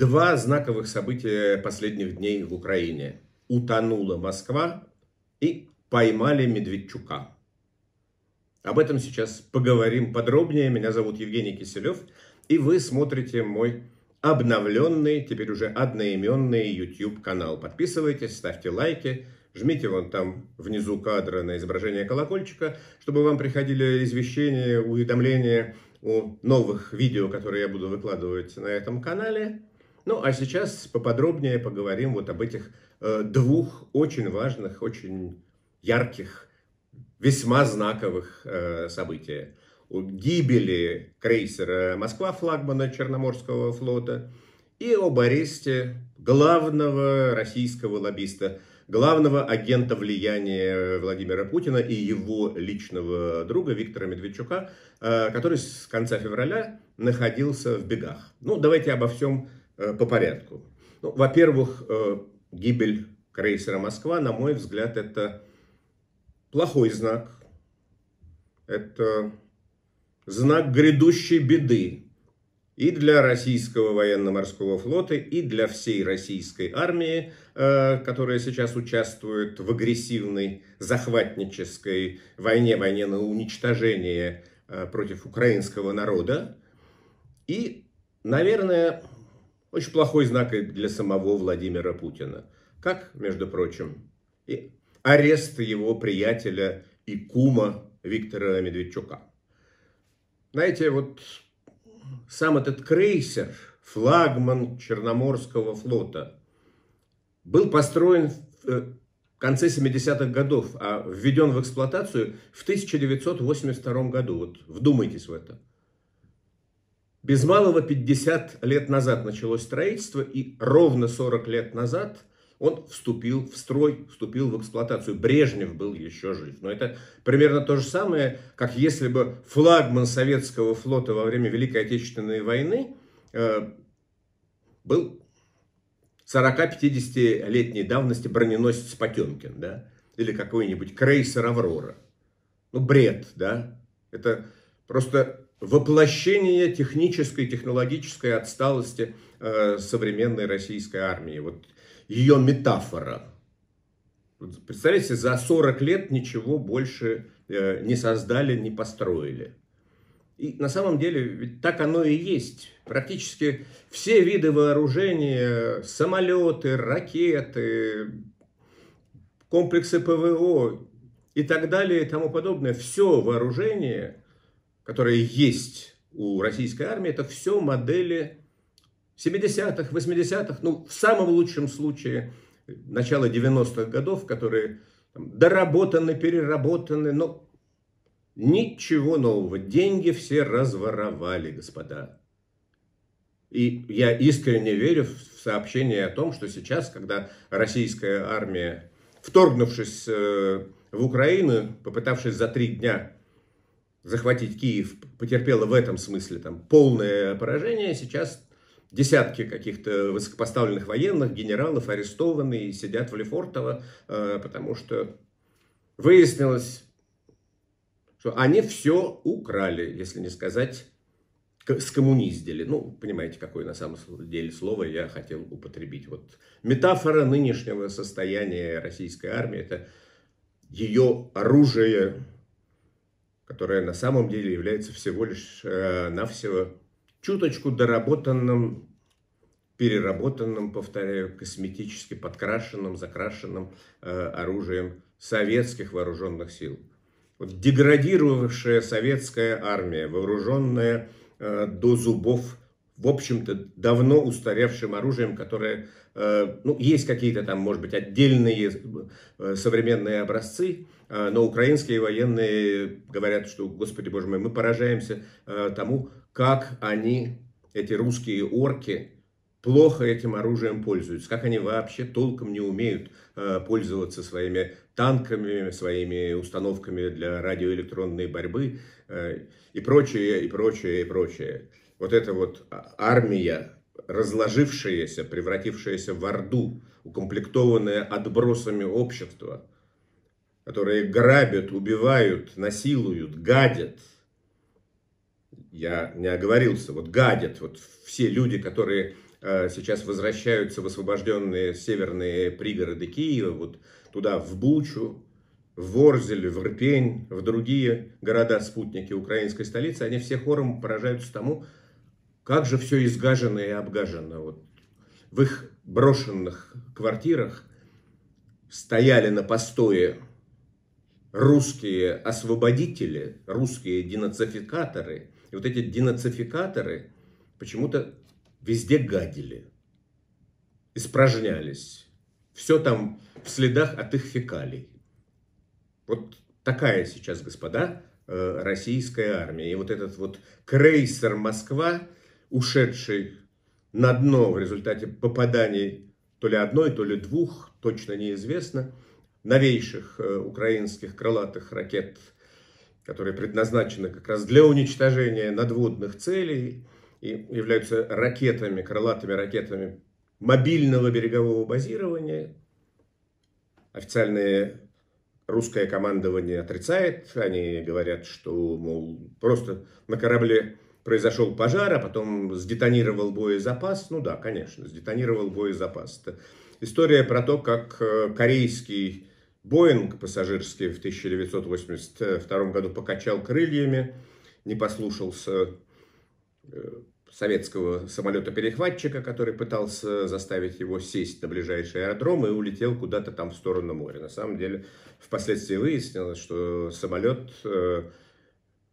Два знаковых события последних дней в Украине. Утонула Москва и поймали Медведчука. Об этом сейчас поговорим подробнее. Меня зовут Евгений Киселев, и вы смотрите мой обновленный, теперь уже одноименный YouTube канал. Подписывайтесь, ставьте лайки, жмите вон там внизу кадра на изображение колокольчика, чтобы вам приходили извещения, уведомления о новых видео, которые я буду выкладывать на этом канале. Ну, а сейчас поподробнее поговорим вот об этих э, двух очень важных, очень ярких, весьма знаковых э, событиях. Гибели крейсера «Москва» флагмана Черноморского флота и об аресте главного российского лоббиста, главного агента влияния Владимира Путина и его личного друга Виктора Медведчука, э, который с конца февраля находился в бегах. Ну, давайте обо всем Э, по порядку. Ну, во-первых, э, гибель крейсера «Москва», на мой взгляд, это плохой знак. Это знак грядущей беды и для российского военно-морского флота, и для всей российской армии, э, которая сейчас участвует в агрессивной захватнической войне, войне на уничтожение против украинского народа. И, наверное, очень плохой знак для самого Владимира Путина. Как, между прочим, и арест его приятеля и кума Виктора Медведчука. Знаете, вот сам этот крейсер, флагман Черноморского флота, был построен в э, конце 70-х годов, а введен в эксплуатацию в 1982 году. Вот вдумайтесь в это. Без малого 50 лет назад началось строительство, и ровно 40 лет назад он вступил в строй, вступил в эксплуатацию. Брежнев был еще жив. Но это примерно то же самое, как если бы флагман советского флота во время Великой Отечественной войны э, был 40-50-летней давности броненосец Потемкин, да? Или какой-нибудь крейсер Аврора. Ну, бред, да? Это просто воплощение технической, технологической отсталости э, современной российской армии. Вот ее метафора. Представляете, за 40 лет ничего больше э, не создали, не построили. И на самом деле ведь так оно и есть. Практически все виды вооружения, самолеты, ракеты, комплексы ПВО и так далее и тому подобное, все вооружение – которые есть у российской армии, это все модели 70-х, 80-х, ну, в самом лучшем случае, начала 90-х годов, которые там, доработаны, переработаны, но ничего нового. Деньги все разворовали, господа. И я искренне верю в сообщение о том, что сейчас, когда российская армия, вторгнувшись э, в Украину, попытавшись за три дня захватить Киев потерпела в этом смысле там полное поражение, сейчас десятки каких-то высокопоставленных военных, генералов арестованы и сидят в Лефортово, э, потому что выяснилось, что они все украли, если не сказать скоммуниздили. Ну, понимаете, какое на самом деле слово я хотел употребить. Вот метафора нынешнего состояния российской армии – это ее оружие которое на самом деле является всего лишь э, навсего чуточку доработанным, переработанным, повторяю, косметически подкрашенным, закрашенным э, оружием советских вооруженных сил. Вот деградировавшая советская армия, вооруженная э, до зубов, в общем-то, давно устаревшим оружием, которое Э, ну, есть какие-то там, может быть, отдельные э, современные образцы, э, но украинские военные говорят, что, господи боже мой, мы поражаемся тому, как они, эти русские орки, плохо этим оружием пользуются, как они вообще толком не умеют пользоваться своими танками, своими установками для радиоэлектронной борьбы и прочее, и прочее, и прочее. Вот эта вот а, армия разложившееся, превратившееся в орду, укомплектованное отбросами общества, которые грабят, убивают, насилуют, гадят. Я не оговорился, вот гадят, вот все люди, которые э, сейчас возвращаются в освобожденные северные пригороды Киева, вот туда, в Бучу, в Орзель, в Рпень, в другие города-спутники украинской столицы, они все хором поражаются тому, как же все изгажено и обгажено. Вот в их брошенных квартирах стояли на постое русские освободители, русские денацификаторы. И вот эти денацификаторы почему-то везде гадили, испражнялись. Все там в следах от их фекалий. Вот такая сейчас, господа, э, российская армия. И вот этот вот крейсер «Москва» ушедший на дно в результате попаданий то ли одной, то ли двух, точно неизвестно, новейших э, украинских крылатых ракет, которые предназначены как раз для уничтожения надводных целей и являются ракетами, крылатыми ракетами мобильного берегового базирования. Официальное русское командование отрицает, они говорят, что, мол, просто на корабле произошел пожар, а потом сдетонировал боезапас. Ну да, конечно, сдетонировал боезапас. Это история про то, как э, корейский Боинг пассажирский в 1982 году покачал крыльями, не послушался э, советского самолета-перехватчика, который пытался заставить его сесть на ближайший аэродром и улетел куда-то там в сторону моря. На самом деле, впоследствии выяснилось, что самолет э,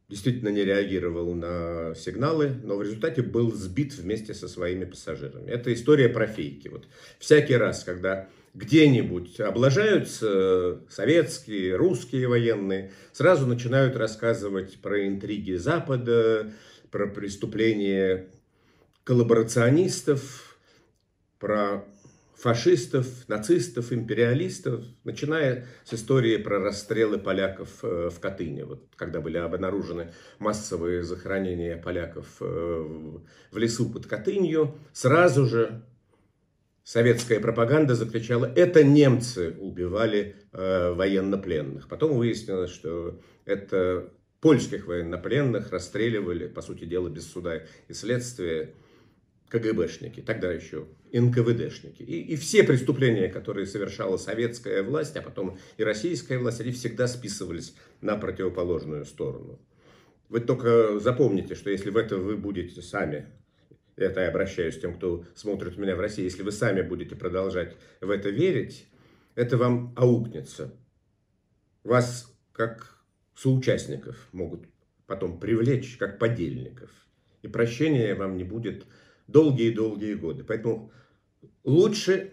действительно не реагировал на сигналы, но в результате был сбит вместе со своими пассажирами. Это история про фейки. Вот всякий раз, когда где-нибудь облажаются советские, русские военные, сразу начинают рассказывать про интриги Запада, про преступления коллаборационистов, про фашистов, нацистов, империалистов, начиная с истории про расстрелы поляков э, в Катыни, вот, когда были обнаружены массовые захоронения поляков э, в лесу под Катынью, сразу же советская пропаганда заключала, это немцы убивали э, военнопленных. Потом выяснилось, что это польских военнопленных расстреливали, по сути дела, без суда и следствия КГБшники, тогда еще НКВДшники. И, и все преступления, которые совершала советская власть, а потом и российская власть, они всегда списывались на противоположную сторону. Вы только запомните, что если в это вы будете сами, это я обращаюсь к тем, кто смотрит меня в России, если вы сами будете продолжать в это верить, это вам аукнется. Вас как соучастников могут потом привлечь, как подельников. И прощения вам не будет долгие-долгие годы. Поэтому лучше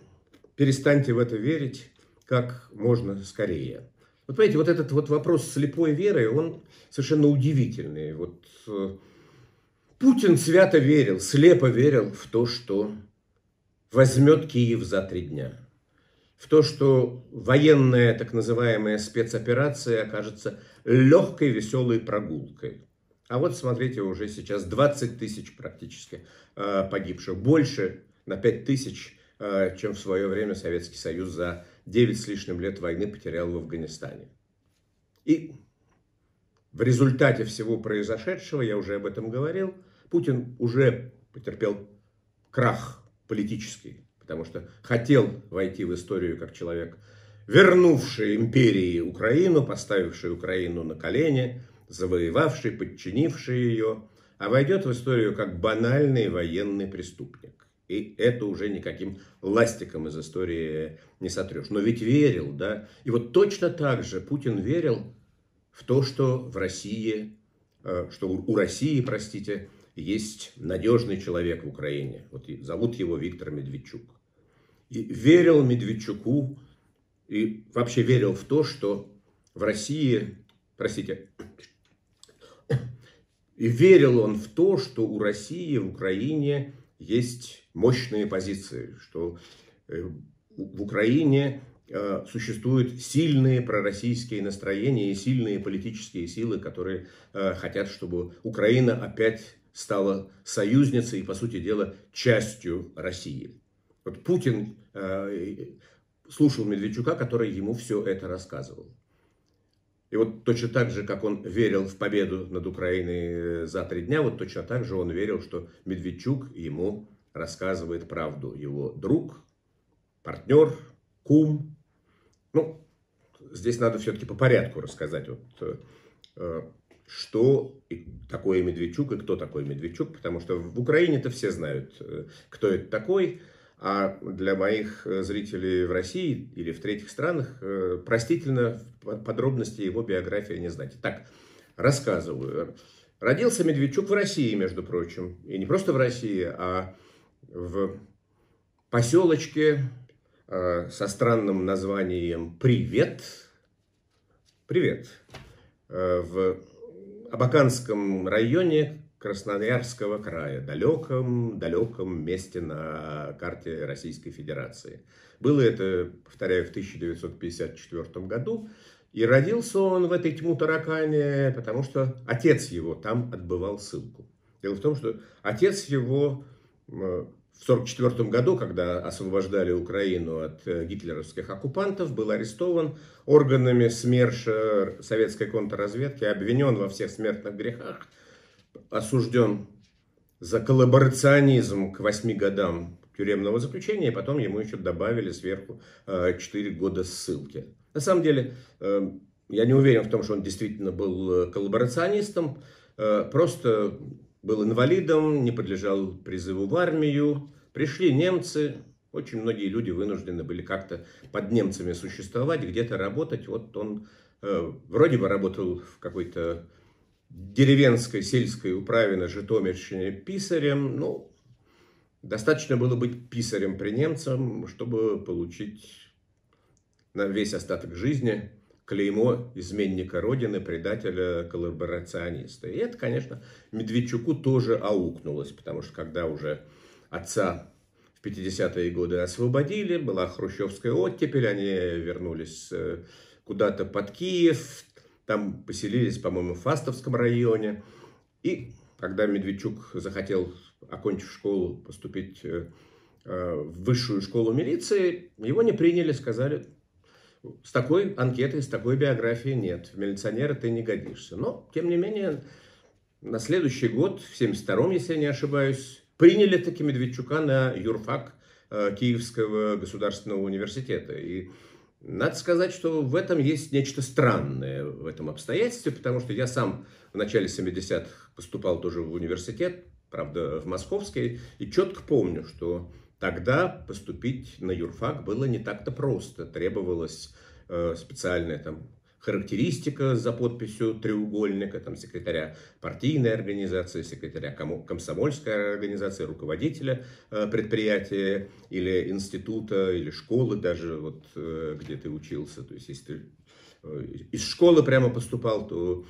перестаньте в это верить как можно скорее. Вот понимаете, вот этот вот вопрос слепой веры, он совершенно удивительный. Вот э, Путин свято верил, слепо верил в то, что возьмет Киев за три дня. В то, что военная так называемая спецоперация окажется легкой веселой прогулкой. А вот смотрите, уже сейчас 20 тысяч практически э, погибших. Больше на 5 тысяч, э, чем в свое время Советский Союз за 9 с лишним лет войны потерял в Афганистане. И в результате всего произошедшего, я уже об этом говорил, Путин уже потерпел крах политический, потому что хотел войти в историю как человек, вернувший империи Украину, поставивший Украину на колени – завоевавший, подчинивший ее, а войдет в историю как банальный военный преступник. И это уже никаким ластиком из истории не сотрешь. Но ведь верил, да? И вот точно так же Путин верил в то, что в России, э, что у России, простите, есть надежный человек в Украине. Вот зовут его Виктор Медведчук. И верил Медведчуку и вообще верил в то, что в России, простите, и верил он в то, что у России, в Украине есть мощные позиции, что э, в Украине э, существуют сильные пророссийские настроения и сильные политические силы, которые э, хотят, чтобы Украина опять стала союзницей и, по сути дела, частью России. Вот Путин слушал Медведчука, который ему все это рассказывал. И вот точно так же, как он верил в победу над Украиной э, за три дня, вот точно так же он верил, что Медведчук ему рассказывает правду. Его друг, партнер, кум. Ну, здесь надо все-таки по порядку рассказать, вот, э, э, что такое Медведчук и кто такой Медведчук, потому что в Украине-то все знают, кто это такой – а для моих э, зрителей в России или в третьих странах э, простительно подробности его биографии не знать. Так, рассказываю. Родился Медведчук в России, между прочим. И не просто в России, а в поселочке э, со странным названием «Привет». Привет. В Абаканском районе Красноярского края, далеком-далеком месте на карте Российской Федерации. Было это, повторяю, в 1954 году. И родился он в этой тьму таракане, потому что отец его там отбывал ссылку. Дело в том, что отец его э, в 1944 году, когда освобождали Украину от э, гитлеровских оккупантов, был арестован органами СМЕРШа советской контрразведки, обвинен во всех смертных грехах – осужден за коллаборационизм к восьми годам тюремного заключения, и потом ему еще добавили сверху э, четыре года ссылки. На самом деле, э, я не уверен в том, что он действительно был э, коллаборационистом, просто был инвалидом, не подлежал призыву в армию. Пришли немцы, очень многие люди вынуждены были как-то под немцами существовать, где-то работать. Вот он вроде бы работал в какой-то деревенской сельской управе на Житомирщине писарем, ну, достаточно было быть писарем при немцам, чтобы получить на весь остаток жизни клеймо изменника Родины, предателя, коллаборациониста. И это, конечно, Медведчуку тоже аукнулось, потому что когда уже отца в 50-е годы освободили, была хрущевская оттепель, они вернулись э, куда-то под Киев, там поселились, по-моему, в Фастовском районе. И когда Медведчук захотел, окончив школу, поступить э, э, в высшую школу милиции, его не приняли, сказали, с такой анкетой, с такой биографией нет, в милиционера ты не годишься. Но, тем не менее, на следующий год, в 72-м, если я не ошибаюсь, приняли таки Медведчука на юрфак э, Киевского государственного университета. И надо сказать, что в этом есть нечто странное, в этом обстоятельстве, потому что я сам в начале 70-х поступал тоже в университет, правда, в московский, и четко помню, что тогда поступить на юрфак было не так-то просто. Требовалось э, специальное там характеристика за подписью треугольника, там, секретаря партийной организации, секретаря комсомольской организации, руководителя э, предприятия или института, или школы даже, вот, э, где ты учился. То есть, если ты э, из школы прямо поступал, то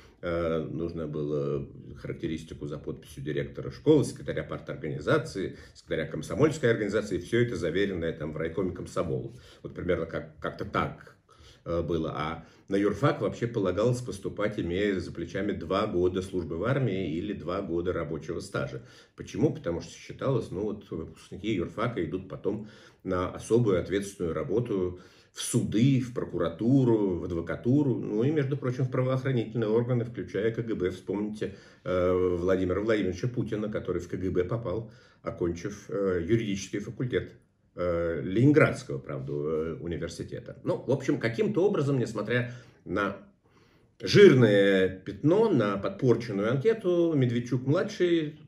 нужно было характеристику за подписью директора школы, секретаря парторганизации, секретаря комсомольской организации, и все это заверенное там в райкоме комсомола. Вот примерно как, как-то так Э, было. А на юрфак вообще полагалось поступать, имея за плечами два года службы в армии или два года рабочего стажа. Почему? Потому что считалось, ну вот выпускники юрфака идут потом на особую ответственную работу в суды, в прокуратуру, в адвокатуру, ну и, между прочим, в правоохранительные органы, включая КГБ. Вспомните э, Владимира Владимировича Путина, который в КГБ попал, окончив э, юридический факультет Э, Ленинградского, правда, э, университета. Ну, в общем, каким-то образом, несмотря на жирное пятно, на подпорченную анкету, Медведчук-младший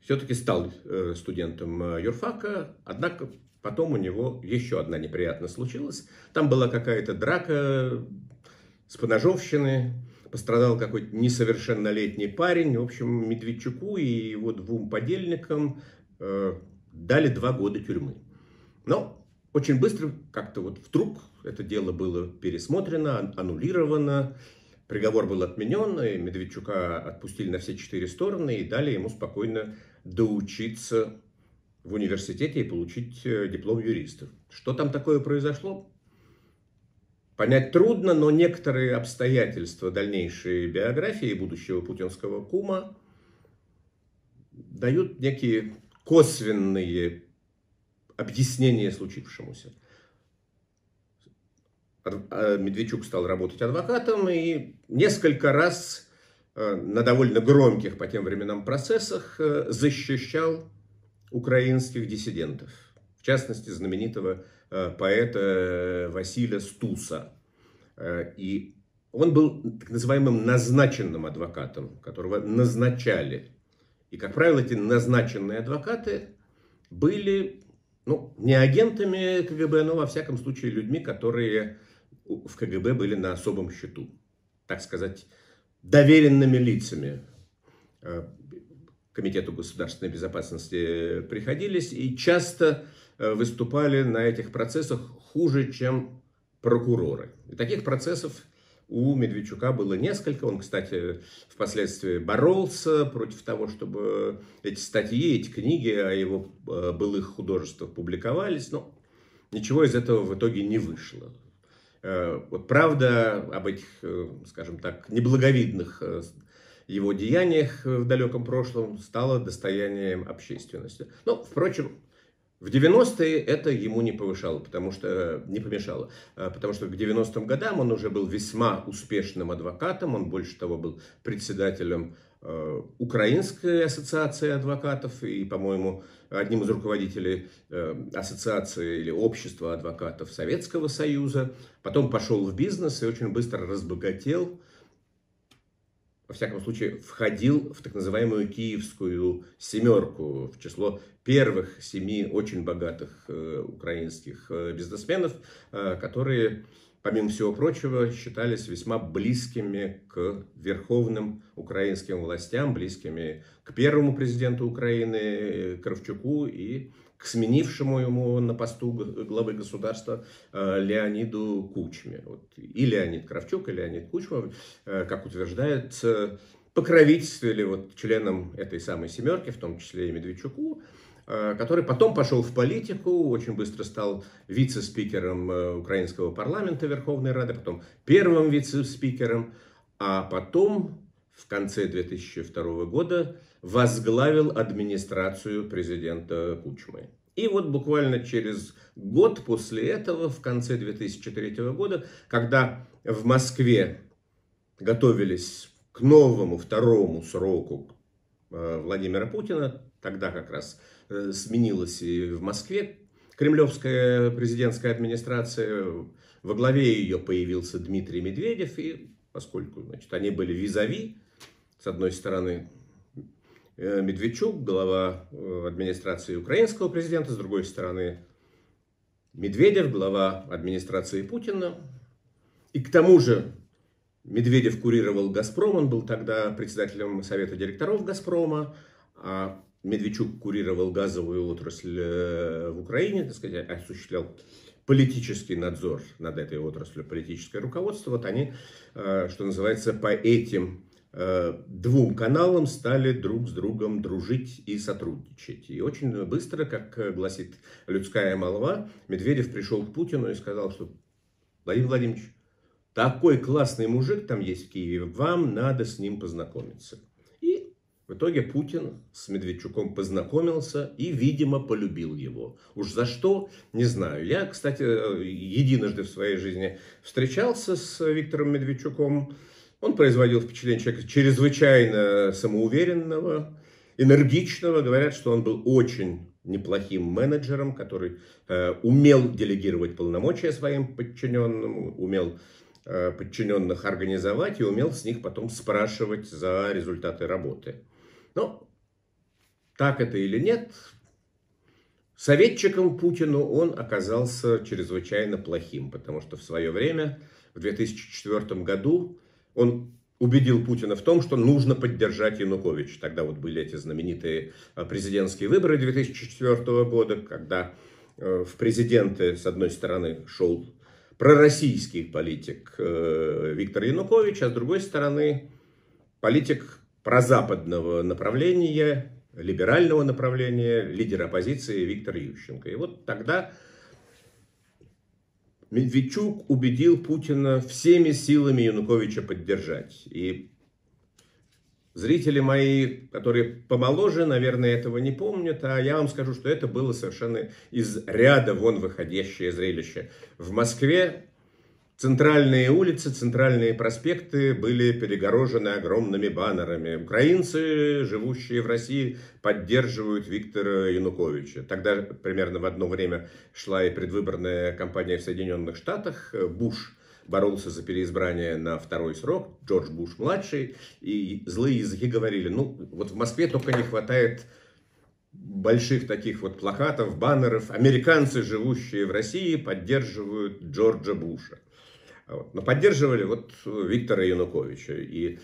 все-таки стал э, студентом юрфака, однако потом у него еще одна неприятность случилась. Там была какая-то драка с поножовщины, пострадал какой-то несовершеннолетний парень. В общем, Медведчуку и его двум подельникам дали два года тюрьмы. Но очень быстро как-то вот вдруг это дело было пересмотрено, аннулировано, приговор был отменен, и Медведчука отпустили на все четыре стороны и дали ему спокойно доучиться в университете и получить э, диплом юриста. Что там такое произошло? Понять трудно, но некоторые обстоятельства дальнейшей биографии будущего путинского кума дают некие косвенные объяснение случившемуся. А, Медведчук стал работать адвокатом и несколько раз э, на довольно громких по тем временам процессах э, защищал украинских диссидентов. В частности, знаменитого э, поэта Василия Стуса. И он был так называемым назначенным адвокатом, которого назначали. И, как правило, эти назначенные адвокаты были ну, не агентами КГБ, но во всяком случае людьми, которые в КГБ были на особом счету, так сказать, доверенными лицами э, Комитету государственной безопасности э, приходились и часто э, выступали на этих процессах хуже, чем прокуроры. И таких процессов у Медведчука было несколько. Он, кстати, впоследствии боролся против того, чтобы эти статьи, эти книги о его э, былых художествах публиковались. Но ничего из этого в итоге не вышло. Э, вот правда об этих, э, скажем так, неблаговидных его деяниях в далеком прошлом стало достоянием общественности. Но, ну, впрочем, в 90-е это ему не повышало, потому что э, не помешало, э, потому что к 90-м годам он уже был весьма успешным адвокатом, он больше того был председателем э, Украинской ассоциации адвокатов и, по-моему, одним из руководителей ассоциации или общества адвокатов Советского Союза. Потом пошел в бизнес и очень быстро разбогател, во всяком случае, входил в так называемую киевскую семерку, в число первых семи очень богатых э, украинских э, бизнесменов, э, которые, помимо всего прочего, считались весьма близкими к верховным украинским властям, близкими к первому президенту Украины Кравчуку и к сменившему ему на посту главы государства э, Леониду Кучме. Вот и Леонид Кравчук, и Леонид Кучма, э, как утверждают, э, покровительствовали вот членам этой самой семерки, в том числе и Медведчуку, который потом пошел в политику, очень быстро стал вице-спикером Украинского парламента Верховной Рады, потом первым вице-спикером, а потом в конце 2002 года возглавил администрацию президента Кучмы. И вот буквально через год после этого, в конце 2003 года, когда в Москве готовились к новому второму сроку э, Владимира Путина, тогда как раз э, сменилась и в Москве кремлевская президентская администрация, во главе ее появился Дмитрий Медведев, и поскольку значит, они были визави, с одной стороны Э, Медведчук, глава э, администрации украинского президента, с другой стороны Медведев, глава администрации Путина. И к тому же Медведев курировал «Газпром», он был тогда председателем совета директоров «Газпрома», а Медведчук курировал газовую отрасль э, в Украине, так сказать, осуществлял политический надзор над этой отраслью, политическое руководство. Вот они, что называется, по этим Э, двум каналам стали друг с другом дружить и сотрудничать. И очень быстро, как э, гласит людская молва, Медведев пришел к Путину и сказал, что Владимир Владимирович, такой классный мужик там есть в Киеве, вам надо с ним познакомиться. И в итоге Путин с Медведчуком познакомился и, видимо, полюбил его. Уж за что, не знаю. Я, кстати, э, единожды в своей жизни встречался с Виктором Медведчуком, он производил впечатление человека чрезвычайно самоуверенного, энергичного. Говорят, что он был очень неплохим менеджером, который э, умел делегировать полномочия своим подчиненным, умел э, подчиненных организовать и умел с них потом спрашивать за результаты работы. Но так это или нет, советчиком Путину он оказался чрезвычайно плохим, потому что в свое время, в 2004 году, он убедил Путина в том, что нужно поддержать Януковича. Тогда вот были эти знаменитые э, президентские выборы 2004 года, когда э, в президенты, с одной стороны, шел пророссийский политик э, Виктор Янукович, а с другой стороны, политик прозападного направления, либерального направления, лидер оппозиции Виктор Ющенко. И вот тогда Медведчук убедил Путина всеми силами Януковича поддержать. И зрители мои, которые помоложе, наверное, этого не помнят, а я вам скажу, что это было совершенно из ряда вон выходящее зрелище. В Москве Центральные улицы, центральные проспекты были перегорожены огромными баннерами. Украинцы, живущие в России, поддерживают Виктора Януковича. Тогда примерно в одно время шла и предвыборная кампания в Соединенных Штатах. Буш боролся за переизбрание на второй срок, Джордж Буш-младший, и злые языки говорили, ну, вот в Москве только не хватает больших таких вот плакатов, баннеров. Американцы, живущие в России, поддерживают Джорджа Буша. А вот. Но поддерживали вот э, Виктора Януковича. И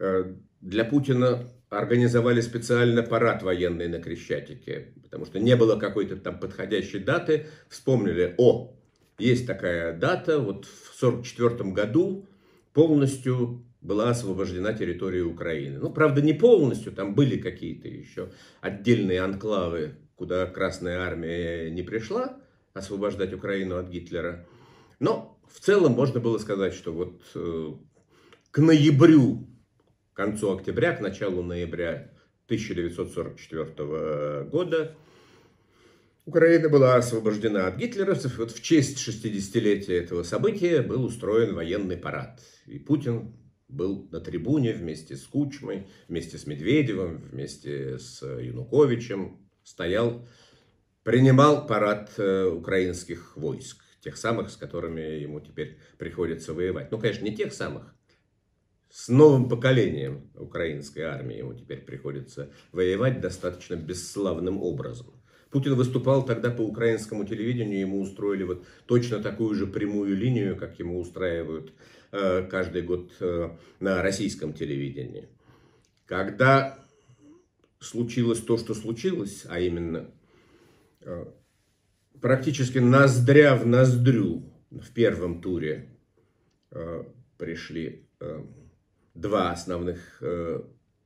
э, для Путина организовали специально парад военный на Крещатике, потому что не было какой-то там подходящей даты. Вспомнили, о, есть такая дата, вот в 1944 году полностью была освобождена территория Украины. Ну, правда, не полностью, там были какие-то еще отдельные анклавы, куда Красная Армия не пришла освобождать Украину от Гитлера. Но в целом можно было сказать, что вот э, к ноябрю, к концу октября, к началу ноября 1944 э, года Украина была освобождена от гитлеровцев. Вот в честь 60-летия этого события был устроен военный парад. И Путин был на трибуне вместе с Кучмой, вместе с Медведевым, вместе с Януковичем, стоял, принимал парад э, украинских войск. Тех самых, с которыми ему теперь приходится воевать. Ну, конечно, не тех самых. С новым поколением украинской армии ему теперь приходится воевать достаточно бесславным образом. Путин выступал тогда по украинскому телевидению, ему устроили вот точно такую же прямую линию, как ему устраивают э, каждый год э, на российском телевидении. Когда случилось то, что случилось, а именно э, практически ноздря в ноздрю в первом туре э, пришли э, два основных э,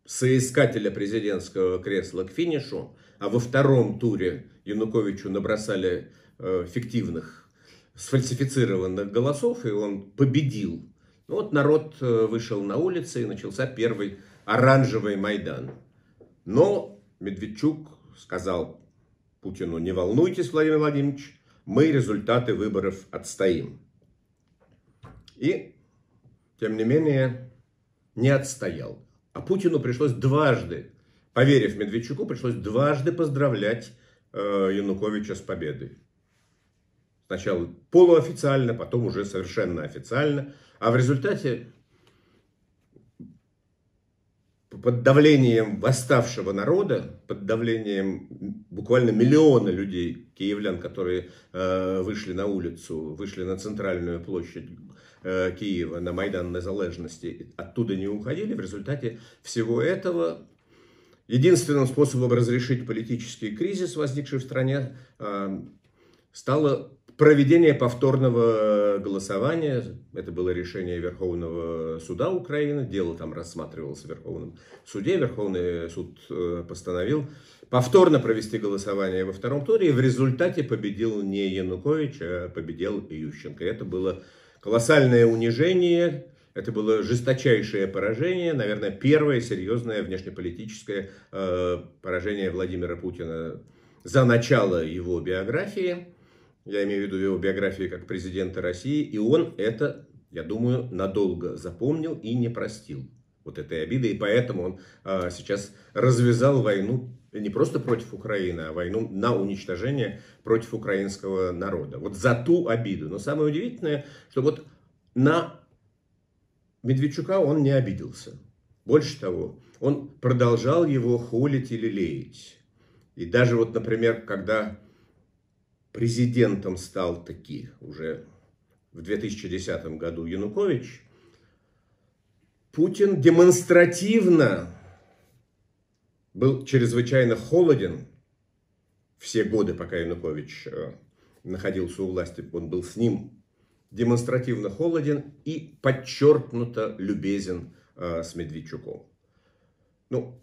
соискателя президентского кресла к финишу, а во втором туре Януковичу набросали фиктивных, сфальсифицированных голосов, и он победил. Ну, вот народ вышел на улицы, и начался первый оранжевый Майдан. Но Медведчук сказал Путину, не волнуйтесь, Владимир Владимирович, мы результаты выборов отстоим. И, тем не менее, не отстоял. А Путину пришлось дважды, поверив Медведчуку, пришлось дважды поздравлять э, Януковича с победой. Сначала полуофициально, потом уже совершенно официально. А в результате под давлением восставшего народа, под давлением буквально миллиона людей, киевлян, которые э, вышли на улицу, вышли на центральную площадь э, Киева, на Майдан Незалежности, оттуда не уходили, в результате всего этого единственным способом разрешить политический кризис, возникший в стране, э, стало проведение повторного э, голосования. Это было решение Верховного суда Украины. Дело там рассматривалось в Верховном суде. Верховный суд э, постановил повторно провести голосование во втором туре. И в результате победил не Янукович, а победил Ющенко. Это было колоссальное унижение. Это было жесточайшее поражение, наверное, первое серьезное внешнеполитическое э, поражение Владимира Путина за начало его биографии я имею в виду его биографию как президента России, и он это, я думаю, надолго запомнил и не простил вот этой обиды, и поэтому он а, сейчас развязал войну не просто против Украины, а войну на уничтожение против украинского народа. Вот за ту обиду. Но самое удивительное, что вот на Медведчука он не обиделся. Больше того, он продолжал его холить или леять. И даже вот, например, когда президентом стал таки уже в 2010 году Янукович, Путин демонстративно был чрезвычайно холоден все годы, пока Янукович э, находился у власти, он был с ним демонстративно холоден и подчеркнуто любезен э, с Медведчуком. Ну,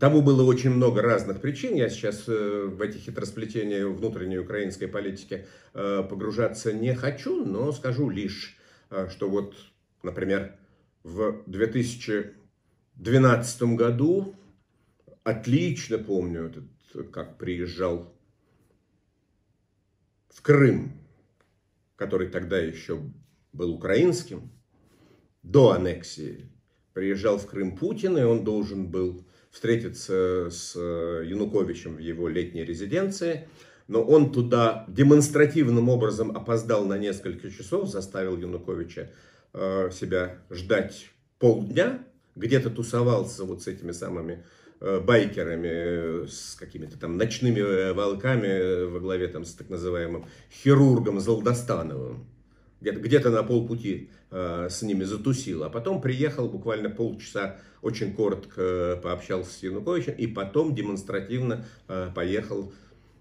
Тому было очень много разных причин. Я сейчас э, в эти хитросплетения внутренней украинской политики э, погружаться не хочу, но скажу лишь, э, что вот, например, в 2012 году, отлично помню, этот, как приезжал в Крым, который тогда еще был украинским, до аннексии, приезжал в Крым Путин, и он должен был встретиться с э, Януковичем в его летней резиденции. Но он туда демонстративным образом опоздал на несколько часов, заставил Януковича э, себя ждать полдня, где-то тусовался вот с этими самыми э, байкерами, э, с какими-то там ночными э, волками э, во главе там с так называемым хирургом Золдостановым где-то где на полпути э, с ними затусил, а потом приехал буквально полчаса, очень коротко э, пообщался с Януковичем, и потом демонстративно э, поехал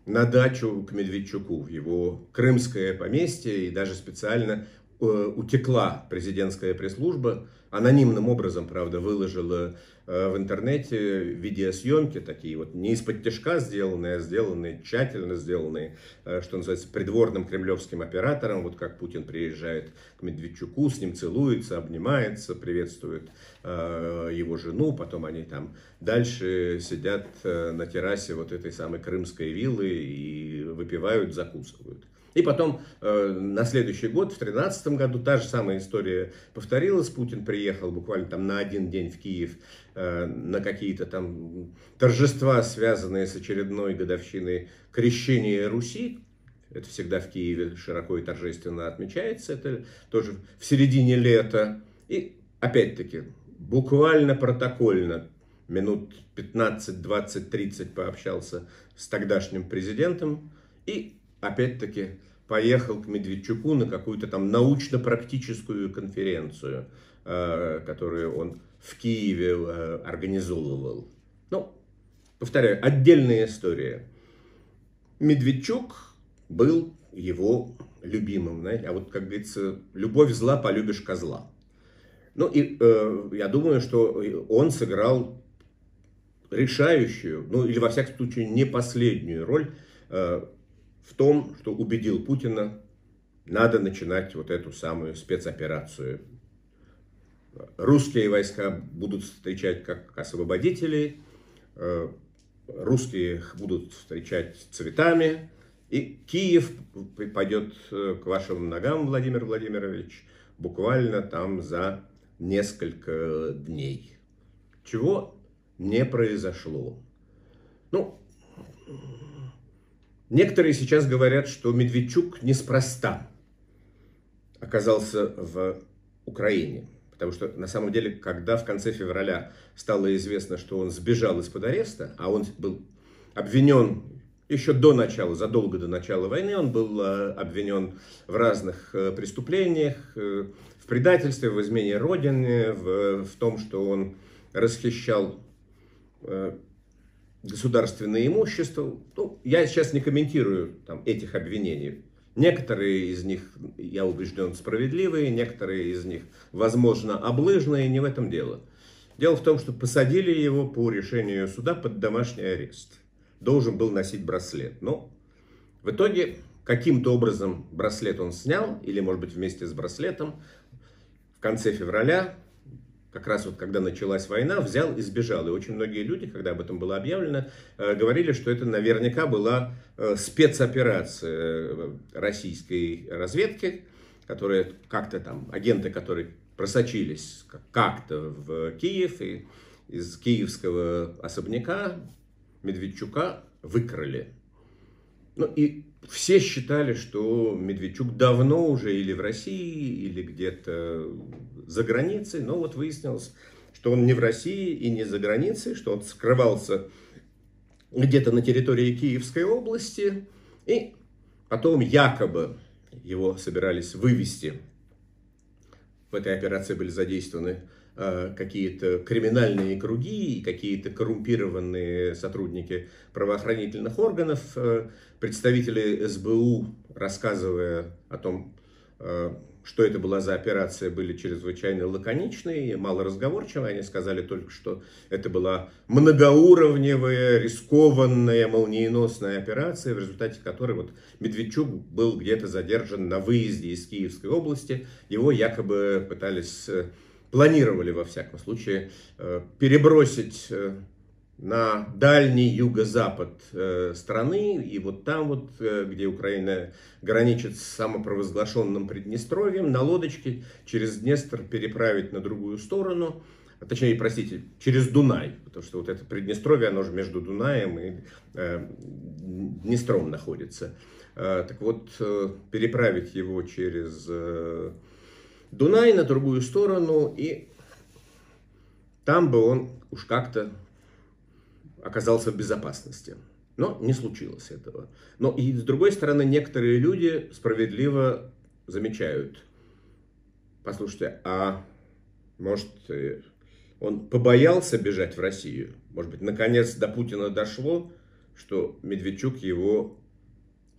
на дачу к Медведчуку, в его крымское поместье, и даже специально Э, утекла президентская пресс-служба, анонимным образом, правда, выложила э, в интернете видеосъемки, такие вот не из-под тяжка сделанные, а сделанные, тщательно сделанные, э, что называется, придворным кремлевским оператором, вот как Путин приезжает к Медведчуку, с ним целуется, обнимается, приветствует его жену, потом они там дальше сидят на террасе вот этой самой крымской виллы и выпивают, закусывают. И потом э, на следующий год, в 2013 году, та же самая история повторилась. Путин приехал буквально там на один день в Киев э, на какие-то там торжества, связанные с очередной годовщиной крещения Руси. Это всегда в Киеве широко и торжественно отмечается. Это тоже в середине лета. И опять-таки, буквально протокольно, минут 15, 20, 30 пообщался с тогдашним президентом и опять-таки, поехал к Медведчуку на какую-то там научно-практическую конференцию, э, которую он в Киеве э, организовывал. Ну, повторяю, отдельная история. Медведчук был его любимым, знаете, а вот, как говорится, любовь зла, полюбишь козла. Ну и э, я думаю, что он сыграл решающую, ну или во всяком случае не последнюю роль э, в том, что убедил Путина, надо начинать вот эту самую спецоперацию. Русские войска будут встречать как освободителей, э, русские будут встречать цветами, и Киев пойдет э, к вашим ногам, Владимир Владимирович, буквально там за несколько дней. Чего не произошло. Ну, Некоторые сейчас говорят, что Медведчук неспроста оказался в Украине. Потому что, на самом деле, когда в конце февраля стало известно, что он сбежал из-под ареста, а он был обвинен еще до начала, задолго до начала войны, он был э, обвинен в разных э, преступлениях, э, в предательстве, в измене Родины, в, в том, что он расхищал государственное имущество. Ну, я сейчас не комментирую там, этих обвинений. Некоторые из них, я убежден, справедливые, некоторые из них, возможно, облыжные, не в этом дело. Дело в том, что посадили его по решению суда под домашний арест. Должен был носить браслет, но в итоге каким-то образом браслет он снял, или, может быть, вместе с браслетом, в конце февраля как раз вот когда началась война, взял и сбежал. И очень многие люди, когда об этом было объявлено, э, говорили, что это наверняка была э, спецоперация э, российской разведки, которые как-то там, агенты, которые просочились как-то в Киев и из киевского особняка Медведчука выкрали. Ну и все считали, что Медведчук давно уже или в России, или где-то за границей, но вот выяснилось, что он не в России и не за границей, что он скрывался где-то на территории Киевской области, и потом якобы его собирались вывести. В этой операции были задействованы Э, какие-то криминальные круги и какие-то коррумпированные сотрудники правоохранительных органов, э, представители СБУ, рассказывая о том, э, что это была за операция, были чрезвычайно лаконичны и малоразговорчивы. Они сказали только, что это была многоуровневая, рискованная, молниеносная операция, в результате которой вот Медведчук был где-то задержан на выезде из Киевской области. Его якобы пытались планировали, во всяком случае, э, перебросить э, на дальний юго-запад э, страны, и вот там вот, где Украина граничит с самопровозглашенным Приднестровьем, на лодочке через Днестр переправить на другую сторону, а точнее, простите, через Дунай, потому что вот это Приднестровье, оно же между Дунаем и Днестром находится. Так вот, переправить его через Дунай на другую сторону, и там бы он уж как-то оказался в безопасности. Но не случилось этого. Но и с другой стороны, некоторые люди справедливо замечают. Послушайте, а может э, он побоялся бежать в Россию? Может быть, наконец до Путина дошло, что Медведчук его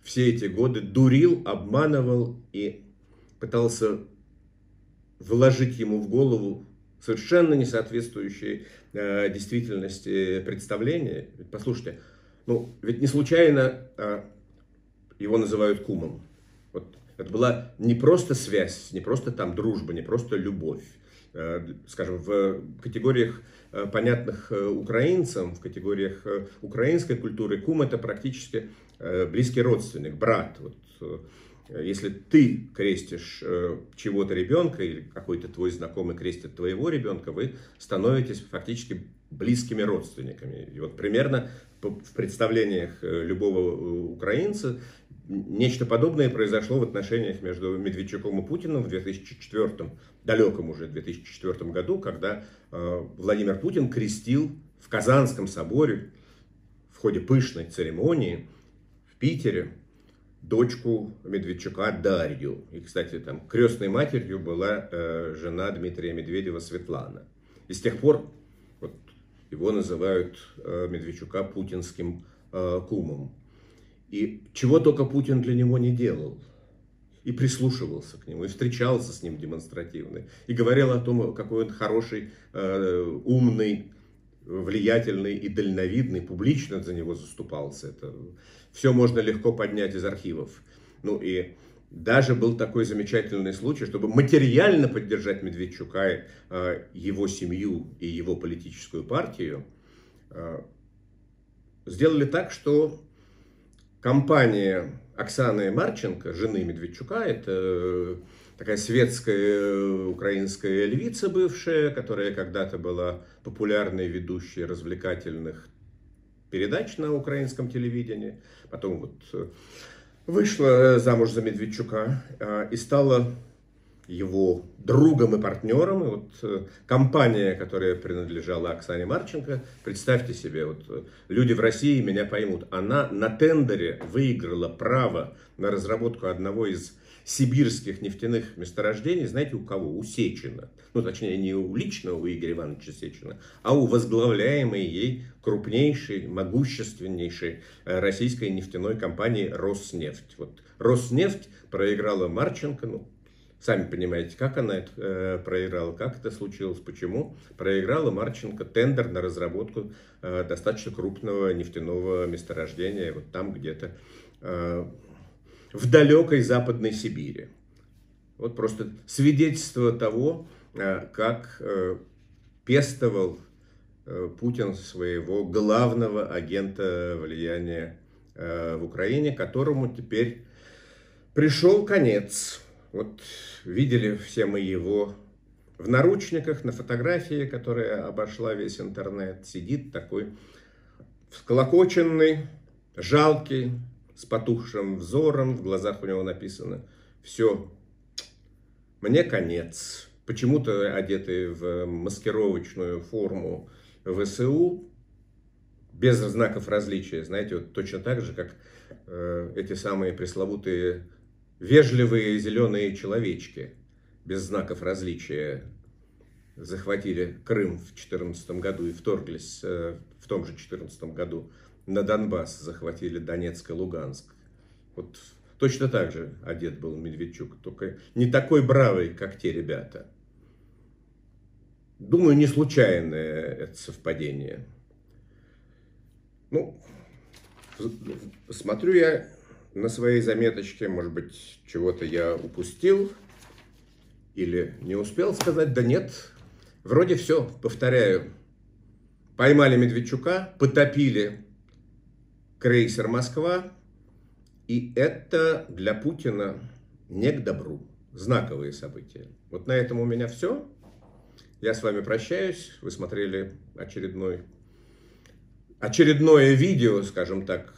все эти годы дурил, обманывал и пытался вложить ему в голову совершенно не соответствующие э, действительности представления. Ведь послушайте, ну ведь не случайно э, его называют кумом. Вот это была не просто связь, не просто там дружба, не просто любовь. Э, скажем, в категориях э, понятных э, украинцам, в категориях э, украинской культуры кум это практически э, близкий родственник, брат. Вот, э, Э, если ты крестишь э, чего-то ребенка или какой-то твой знакомый крестит твоего ребенка, вы становитесь фактически близкими родственниками. И вот примерно в представлениях э, любого украинца нечто подобное произошло в отношениях между Медведчуком и Путиным в 2004, далеком уже 2004 году, когда Владимир Путин крестил в Казанском соборе в ходе пышной церемонии в Питере дочку Медведчука Дарью. И, кстати, там крестной матерью была э, жена Дмитрия Медведева Светлана. И с тех пор вот, его называют э, Медведчука путинским э, кумом. И чего только Путин для него не делал. И прислушивался к нему, и встречался с ним демонстративно. И говорил о том, какой он хороший, э, умный, влиятельный и дальновидный, публично за него заступался. Это все можно легко поднять из архивов. Ну и даже был такой замечательный случай, чтобы материально поддержать Медведчука, э, его семью и его политическую партию, э, сделали так, что компания Оксаны Марченко, жены Медведчука, это такая светская э, украинская львица бывшая, которая когда-то была популярной ведущей развлекательных передач на украинском телевидении. Потом вот э, вышла э, замуж за Медведчука а, и стала его другом и партнером. И вот компания, которая принадлежала Оксане Марченко, представьте себе, вот люди в России меня поймут, она на тендере выиграла право на разработку одного из сибирских нефтяных месторождений, знаете, у кого? У Сечина. Ну, точнее, не у личного у Игоря Ивановича Сечина, а у возглавляемой ей крупнейшей, могущественнейшей э, российской нефтяной компании «Роснефть». Вот «Роснефть» проиграла Марченко, ну, Сами понимаете, как она это, э, проиграла, как это случилось, почему. Проиграла Марченко тендер на разработку э, достаточно крупного нефтяного месторождения, вот там где-то э, в далекой Западной Сибири. Вот просто свидетельство того, э, как э, пестовал э, Путин своего главного агента влияния в Украине, которому теперь пришел конец. Вот видели все мы его в наручниках, на фотографии, которая обошла весь интернет. Сидит такой всколокоченный, жалкий, с потухшим взором, в глазах у него написано «Все, мне конец». Почему-то одетый в маскировочную форму ВСУ, без знаков различия, знаете, вот точно так же, как э, эти самые пресловутые вежливые зеленые человечки без знаков различия захватили Крым в 2014 году и вторглись э, в том же 2014 году на Донбасс захватили Донецк и Луганск. Вот точно так же одет был Медведчук, только не такой бравый, как те ребята. Думаю, не случайное это совпадение. Ну, смотрю я на своей заметочке, может быть, чего-то я упустил или не успел сказать, да нет, вроде все, повторяю. Поймали Медведчука, потопили крейсер «Москва». И это для Путина не к добру. Знаковые события. Вот на этом у меня все. Я с вами прощаюсь. Вы смотрели очередной, очередное видео, скажем так,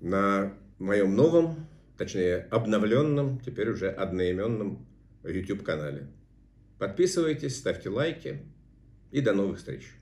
на моем новом, точнее обновленном, теперь уже одноименном YouTube-канале. Подписывайтесь, ставьте лайки и до новых встреч.